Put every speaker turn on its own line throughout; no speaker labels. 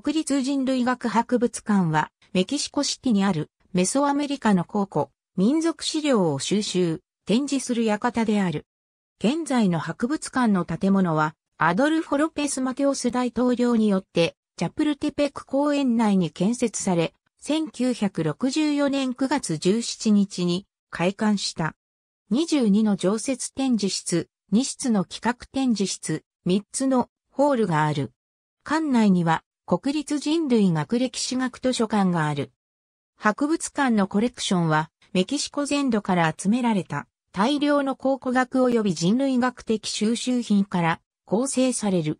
国立人類学博物館は、メキシコシティにあるメソアメリカの考古、民族資料を収集、展示する館である。現在の博物館の建物は、アドルフォ・ロペス・マテオス大統領によって、チャプルテペク公園内に建設され、1964年9月17日に開館した。22の常設展示室、2室の企画展示室、3つのホールがある。館内には国立人類学歴史学図書館がある。博物館のコレクションは、メキシコ全土から集められた大量の考古学及び人類学的収集品から構成される。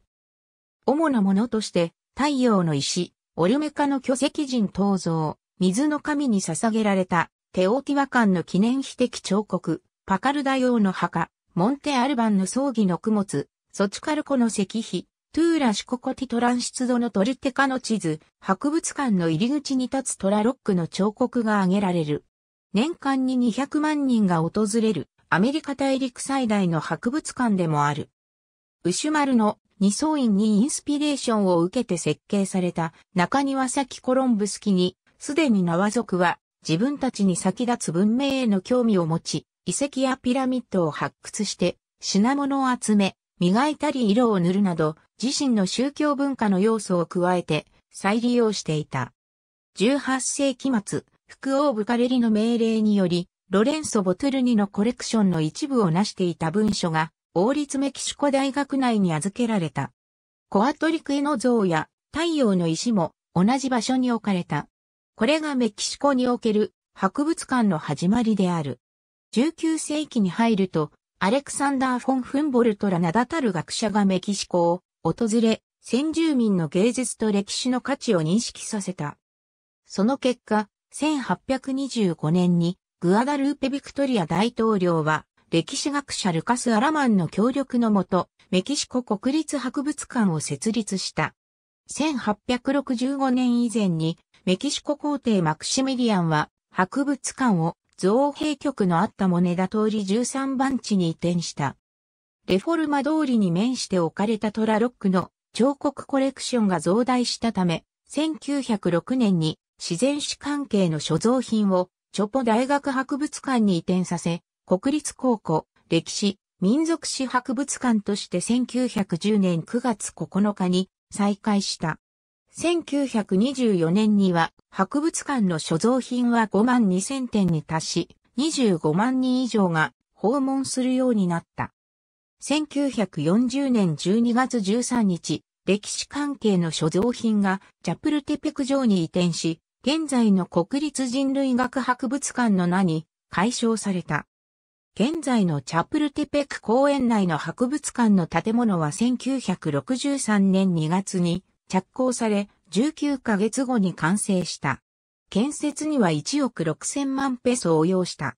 主なものとして、太陽の石、オルメカの巨石人陶像、水の神に捧げられたテオティワカンの記念碑的彫刻、パカルダ用の墓、モンテアルバンの葬儀の供物、ソチカルコの石碑、トゥーラ・シココティトランシツドのトルテカの地図、博物館の入り口に立つトラロックの彫刻が挙げられる。年間に200万人が訪れるアメリカ大陸最大の博物館でもある。ウシュマルの二層院にインスピレーションを受けて設計された中庭先コロンブス記に、すでに縄族は自分たちに先立つ文明への興味を持ち、遺跡やピラミッドを発掘して品物を集め、磨いたり色を塗るなど、自身の宗教文化の要素を加えて再利用していた。18世紀末、福王ブカレリの命令により、ロレンソ・ボトゥルニのコレクションの一部を成していた文書が、王立メキシコ大学内に預けられた。コアトリクエの像や太陽の石も同じ場所に置かれた。これがメキシコにおける博物館の始まりである。19世紀に入るとアレクサンダー・フォン・フンボルトら名だたる学者がメキシコを訪れ、先住民の芸術と歴史の価値を認識させた。その結果、1825年にグアダルーペ・ビクトリア大統領は歴史学者ルカス・アラマンの協力のもと、メキシコ国立博物館を設立した。1865年以前にメキシコ皇帝マクシミリアンは博物館を造幣局のあったモネダ通り13番地に移転した。レフォルマ通りに面して置かれたトラロックの彫刻コレクションが増大したため、1906年に自然史関係の所蔵品をチョポ大学博物館に移転させ、国立高校、歴史、民族史博物館として1910年9月9日に再開した。1924年には博物館の所蔵品は5万2000点に達し、25万人以上が訪問するようになった。1940年12月13日、歴史関係の所蔵品がジャプルテペク城に移転し、現在の国立人類学博物館の名に解消された。現在のチャプルテペク公園内の博物館の建物は1963年2月に着工され、19ヶ月後に完成した。建設には1億6000万ペソを要した。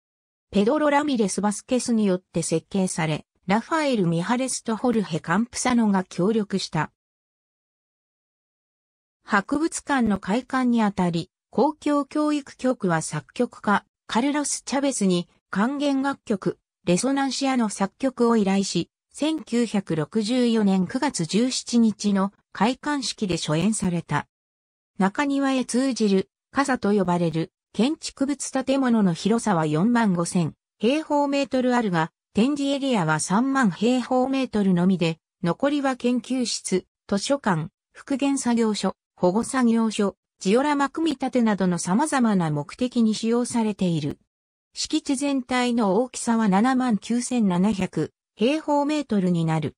ペドロ・ラミレス・バスケスによって設計され、ラファエル・ミハレスとホルヘ・カンプサノが協力した。博物館の開館にあたり、公共教育局は作曲家、カルロス・チャベスに還元楽曲、レソナンシアの作曲を依頼し、1964年9月17日の開館式で初演された。中庭へ通じる、傘と呼ばれる、建築物建物の広さは4万5千平方メートルあるが、展示エリアは3万平方メートルのみで、残りは研究室、図書館、復元作業所、保護作業所、ジオラマ組み立てなどの様々な目的に使用されている。敷地全体の大きさは79,700平方メートルになる。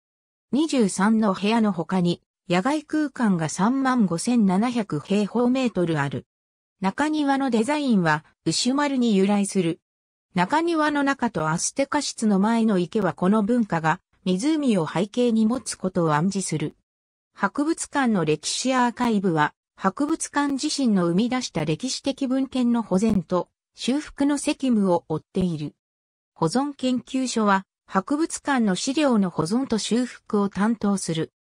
23の部屋の他に野外空間が35,700平方メートルある。中庭のデザインは、牛丸に由来する。中庭の中とアステカ室の前の池はこの文化が、湖を背景に持つことを暗示する。博物館の歴史アーカイブは、博物館自身の生み出した歴史的文献の保全と修復の責務を負っている。保存研究所は、博物館の資料の保存と修復を担当する。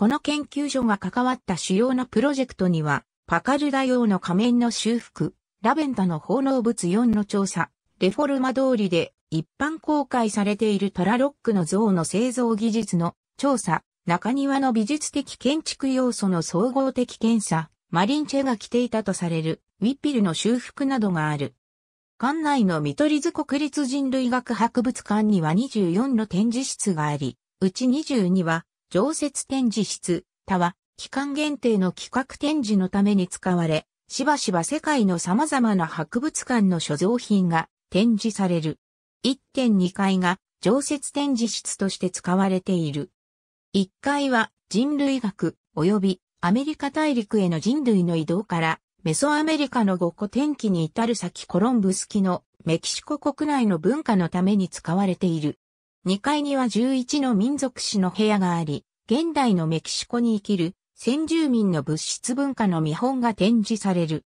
この研究所が関わった主要なプロジェクトには、パカルダ用の仮面の修復、ラベンダの奉納物4の調査、レフォルマ通りで一般公開されているトラロックの像の製造技術の調査、中庭の美術的建築要素の総合的検査、マリンチェが着ていたとされるウィッピルの修復などがある。館内の見取り図国立人類学博物館には24の展示室があり、うち22は常設展示室、他は、期間限定の企画展示のために使われ、しばしば世界の様々な博物館の所蔵品が展示される。1.2階が常設展示室として使われている。1階は人類学及びアメリカ大陸への人類の移動からメソアメリカの五個天気に至る先コロンブス期のメキシコ国内の文化のために使われている。2階には11の民族史の部屋があり、現代のメキシコに生きる先住民の物質文化の見本が展示される。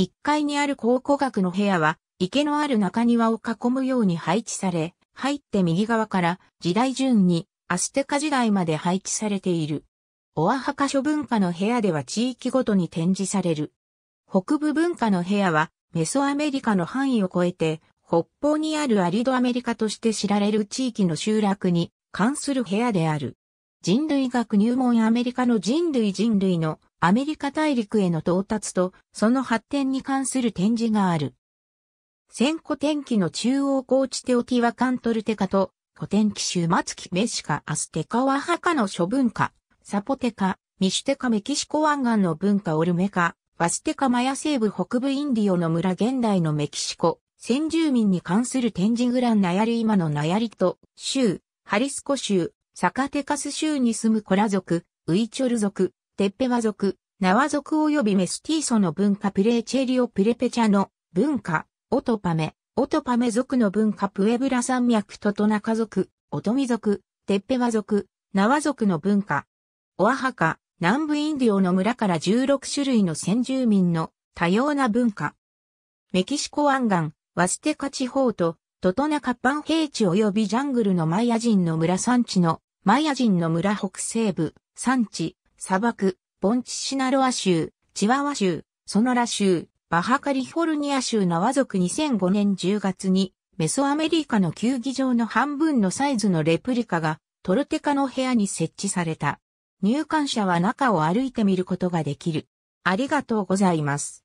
1階にある考古学の部屋は、池のある中庭を囲むように配置され、入って右側から時代順にアステカ時代まで配置されている。オアハカ諸文化の部屋では地域ごとに展示される。北部文化の部屋はメソアメリカの範囲を超えて北方にあるアリドアメリカとして知られる地域の集落に関する部屋である。人類学入門アメリカの人類人類のアメリカ大陸への到達とその発展に関する展示がある。千古天気の中央高地テオティワカントルテカと古典気州末期メシカアステカワハカの諸文化、サポテカ、ミシュテカメキシコ湾岸の文化オルメカ、ワステカマヤ西部北部インディオの村現代のメキシコ、先住民に関する展示グランナヤリ今のナヤリと州、ハリスコ州、サカテカス州に住むコラ族、ウイチョル族、テッペワ族、ナワ族及びメスティーソの文化プレーチェリオプレペチャの文化、オトパメ、オトパメ族の文化プエブラ山脈トトナカ族、オトミ族、テッペワ族、ナワ族の文化。オアハカ、南部インディオの村から16種類の先住民の多様な文化。メキシコ湾岸、ワステカ地方と、トトナカッパン平地及びジャングルのマヤ人の村山地の、マヤ人の村北西部、山地、砂漠、ボンチシナロア州、チワワ州、ソノラ州、バハカリフォルニア州ナワ族2005年10月に、メソアメリカの球技場の半分のサイズのレプリカが、トルテカの部屋に設置された。入館者は中を歩いてみることができる。ありがとうございます。